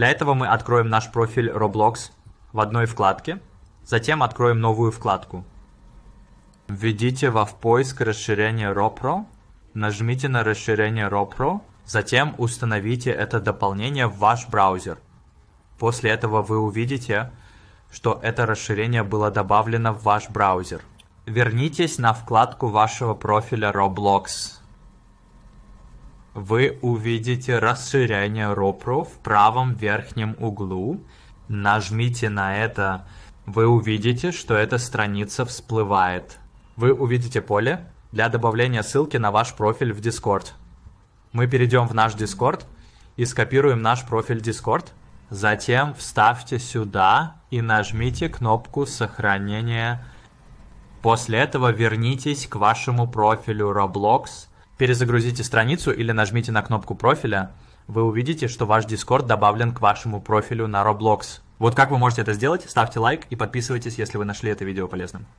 Для этого мы откроем наш профиль Roblox в одной вкладке, затем откроем новую вкладку. Введите во в поиск расширение RoPro, нажмите на расширение RoPro, затем установите это дополнение в ваш браузер. После этого вы увидите, что это расширение было добавлено в ваш браузер. Вернитесь на вкладку вашего профиля Roblox вы увидите расширение RoPro в правом верхнем углу. Нажмите на это, вы увидите, что эта страница всплывает. Вы увидите поле для добавления ссылки на ваш профиль в Discord. Мы перейдем в наш Discord и скопируем наш профиль Discord. Затем вставьте сюда и нажмите кнопку сохранения. После этого вернитесь к вашему профилю Roblox – перезагрузите страницу или нажмите на кнопку профиля, вы увидите, что ваш Discord добавлен к вашему профилю на Roblox. Вот как вы можете это сделать, ставьте лайк и подписывайтесь, если вы нашли это видео полезным.